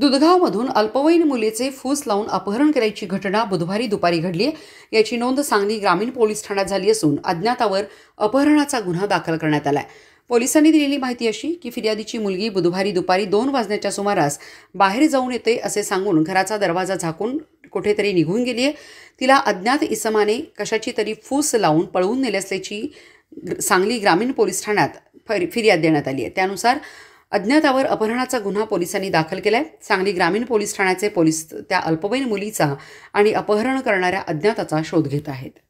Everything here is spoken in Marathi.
दुधगावमधून अल्पवयीन मुलीचे फूस लावून अपहरण करायची घटना बुधवारी दुपारी घडली याची नोंद सांगली ग्रामीण पोलीस ठाण्यात झाली असून अज्ञातावर अपहरणाचा गुन्हा दाखल करण्यात आला पोलिसांनी दिलेली माहिती अशी की फिर्यादीची मुलगी बुधवारी दुपारी दोन वाजण्याच्या सुमारास बाहेर जाऊन येते असे सांगून घराचा दरवाजा झाकून कुठेतरी निघून गेली आहे तिला अज्ञात इसमाने कशाची तरी फूस लावून पळवून नेले असल्याची सांगली ग्रामीण पोलीस ठाण्यात फिर्याद देण्यात आली आहे त्यानुसार अज्ञातावर अपहरणाचा गुन्हा पोलिसांनी दाखल केला आहे सांगली ग्रामीण पोलीस ठाण्याचे पोलीस त्या अल्पवयीन मुलीचा आणि अपहरण करणाऱ्या अज्ञाताचा शोध घेत आहेत